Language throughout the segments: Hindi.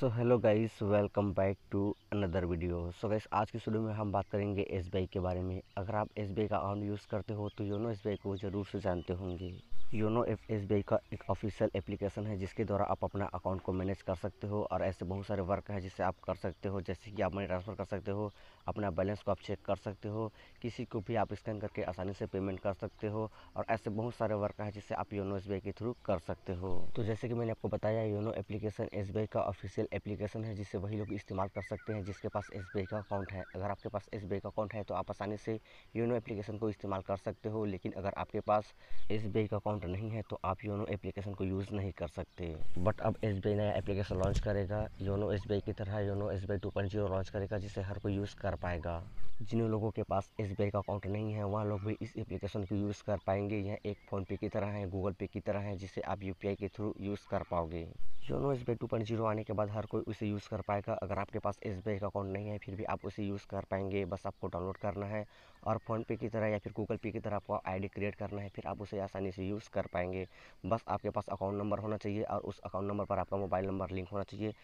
so hello guys welcome back to another video so guys आज की वीडियो में हम बात करेंगे एस के बारे में अगर आप एस का अकाउंट यूज़ करते हो तो योनो एस को ज़रूर से जानते होंगे योनो एफ एस का एक ऑफिशियल एप्लीकेशन है जिसके द्वारा आप अपना अकाउंट को मैनेज कर सकते हो और ऐसे बहुत सारे वर्क हैं जिसे आप कर सकते हो जैसे कि आप मनी ट्रांसफ़र कर सकते हो अपना बैलेंस को आप चेक कर सकते हो किसी को भी आप स्कैन करके आसानी से पेमेंट कर सकते हो और ऐसे बहुत सारे वर्क हैं जिसे आप योनो एस के थ्रू कर सकते हो तो जैसे कि मैंने आपको बताया योनो एप्लीकेशन एस का ऑफिशियल मोबाइल एप्लीकेशन है जिसे वही लोग इस्तेमाल कर सकते हैं जिसके पास एस का अकाउंट है अगर आपके पास एस का अकाउंट है तो आप आसानी से योनो एप्लीकेशन को इस्तेमाल कर सकते हो लेकिन अगर आपके पास एस का अकाउंट नहीं है तो आप योनो एप्लीकेशन को यूज़ नहीं कर सकते बट अब एस नया एप्लीकेशन लॉन्च करेगा योनो एस की तरह योनो एस बी लॉन्च करेगा जिसे हर कोई यूज़ कर पाएगा जिन लोगों के पास एस का अकाउंट नहीं है वहाँ लोग भी इस एप्लीकेशन को यूज़ कर पाएंगे यह एक फ़ोनपे की तरह है गूगल पे की तरह है जिसे आप यू के थ्रू यूज़ कर पाओगे YONO S B two point zero आने के बाद हर कोई उसे यूज़ कर पाएगा अगर आपके पास एस बी आई का अकाउंट नहीं है फिर भी आप उसे यूज़ कर पाएंगे बस आपको डाउनलोड करना है और फोन पे की तरह या फिर गूगल पे की तरह आपको आईडी क्रिएट करना है फिर आप उसे आसानी से यूज़ कर पाएंगे बस आपके पास अकाउंट नंबर होना चाहिए और उस अकाउंट नंबर पर आपका मोबाइल नंबर लिंक होना चाहिए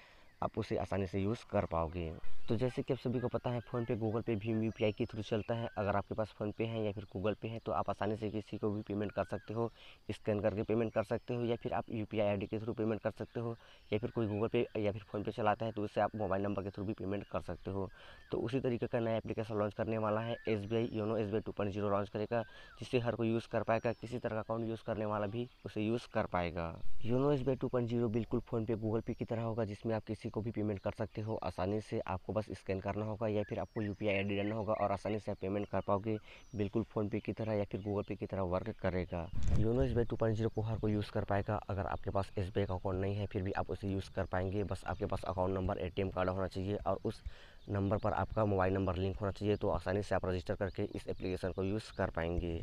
आप उसे आसानी से यूज़ कर पाओगे तो जैसे कि आप सभी को पता है फ़ोनपे गूगल पे भीम यू पी के थ्रू चलता है अगर आपके पास फ़ोनपे है या फिर गूगल पे है तो आप आसानी से किसी को भी पेमेंट कर सकते हो स्कैन करके पेमेंट कर सकते हो या फिर आप यू पी के थ्रू पेमेंट कर सकते हो या फिर कोई गूगल पे या फिर फ़ोनपे चलाता है तो उससे आप मोबाइल नंबर के थ्रू भी पेमेंट कर सकते हो तो उसी तरीके का नया एप्लीकेशन लॉन्च करने वाला है S B YONO S B I two point zero launch करेगा जिससे हर कोई यूज़ कर पाएगा किसी तरह का अकाउंट यूज़ करने वाला भी उसे यूज़ कर पाएगा YONO S B two point zero बिल्कुल फ़ोनपे गूगल पे की तरह होगा जिसमें आप किसी किसी को भी पेमेंट कर सकते हो आसानी से आपको बस स्कैन करना होगा या फिर आपको यू पी आई आई डालना होगा और आसानी से आप पेमेंट कर पाओगे बिल्कुल फ़ोनपे की तरह या फिर गूगल पे की तरह वर्क करेगा YONO S B two point zero को हर कोई यूज़ कर पाएगा अगर आपके पास एस बी का अकाउंट नहीं है फिर भी आप उसे यूज़ कर पाएंगे बस आपके पास account number A T M card होना चाहिए और उस नंबर पर आपका मोबाइल नंबर लिंक होना चाहिए तो आसानी से आप रजिस्टर करके इस एप्लीकेशन को यूज़ कर पाएंगे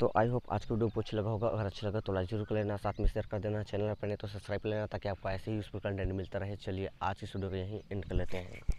तो आई होप आज की वीडियो को अच्छी लगा होगा अगर अच्छा लगा तो लाइक जरूर कर लेना साथ में शेयर कर देना चैनल पर नहीं तो सब्सक्राइब कर लेना ताकि आपको ऐसे ही यूज़फुल कंटेंट मिलता रहे चलिए आज की वीडियो को यहीं एंड कर लेते हैं